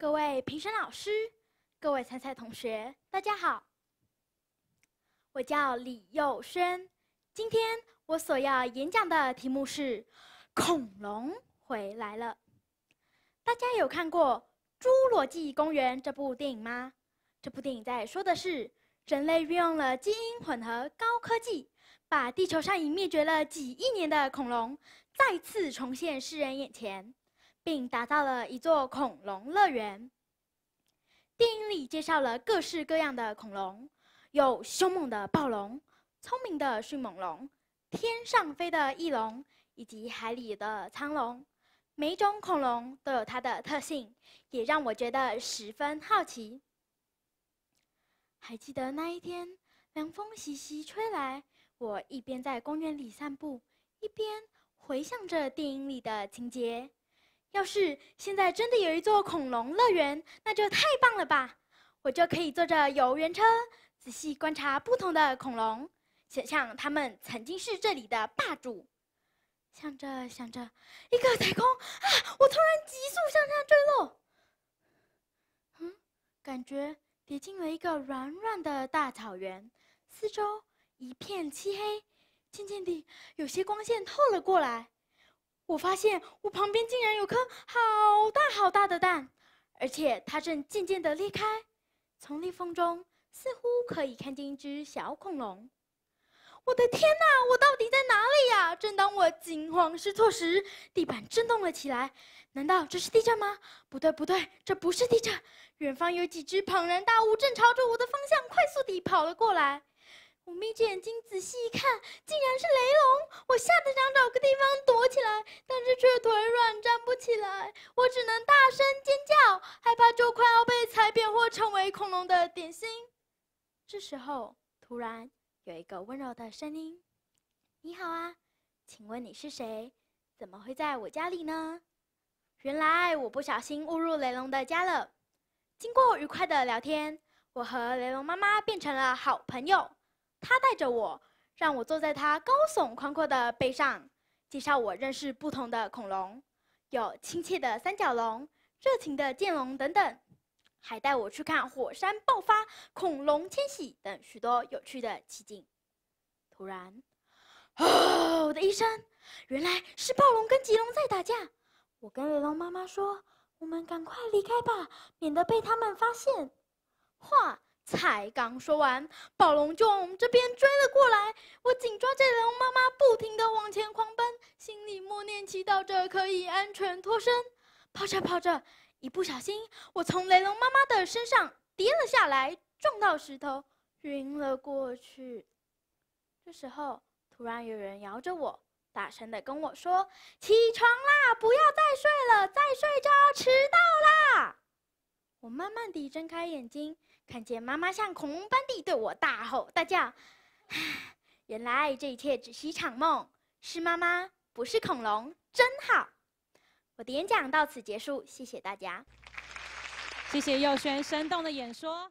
各位评审老师，各位参赛同学，大家好。我叫李佑轩，今天我所要演讲的题目是《恐龙回来了》。大家有看过《侏罗纪公园》这部电影吗？这部电影在说的是人类运用了基因混合高科技，把地球上已灭绝了几亿年的恐龙再次重现世人眼前。并打造了一座恐龙乐园。电影里介绍了各式各样的恐龙，有凶猛的暴龙、聪明的迅猛龙、天上飞的翼龙以及海里的苍龙。每一种恐龙都有它的特性，也让我觉得十分好奇。还记得那一天，凉风习习吹来，我一边在公园里散步，一边回想着电影里的情节。要是现在真的有一座恐龙乐园，那就太棒了吧！我就可以坐着游园车，仔细观察不同的恐龙，想象它们曾经是这里的霸主。想着想着，一个太空啊！我突然急速向下坠落。嗯，感觉跌进了一个软软的大草原，四周一片漆黑，渐渐地有些光线透了过来。我发现我旁边竟然有颗好大好大的蛋，而且它正渐渐地裂开，从裂缝中似乎可以看见一只小恐龙。我的天哪，我到底在哪里呀？正当我惊慌失措时，地板震动了起来。难道这是地震吗？不对，不对，这不是地震。远方有几只庞然大物正朝着我的方向快速地跑了过来。我眯着眼睛仔细一看，竟然是雷龙！我吓得想找个地方躲起来，但是却腿软站不起来。我只能大声尖叫，害怕就快要被踩扁或成为恐龙的点心。这时候，突然有一个温柔的声音：“你好啊，请问你是谁？怎么会在我家里呢？”原来我不小心误入雷龙的家了。经过愉快的聊天，我和雷龙妈妈变成了好朋友。他带着我，让我坐在他高耸宽阔的背上，介绍我认识不同的恐龙，有亲切的三角龙、热情的剑龙等等，还带我去看火山爆发、恐龙迁徙等许多有趣的奇景。突然，“哦的一声，原来是暴龙跟棘龙在打架。我跟雷龙妈妈说：“我们赶快离开吧，免得被他们发现。”哗！才刚说完，暴龙就往我们这边追了过来。我紧抓着雷龙妈妈，不停地往前狂奔，心里默念祈祷着可以安全脱身。跑着跑着，一不小心，我从雷龙妈妈的身上跌了下来，撞到石头，晕了过去。这时候，突然有人摇着我，大声地跟我说：“起床啦，不要再睡了。”慢慢地睁开眼睛，看见妈妈像恐龙般地对我大吼大叫。原来这一切只是一场梦，是妈妈，不是恐龙，真好。我的演讲到此结束，谢谢大家。谢谢耀轩生动的演说。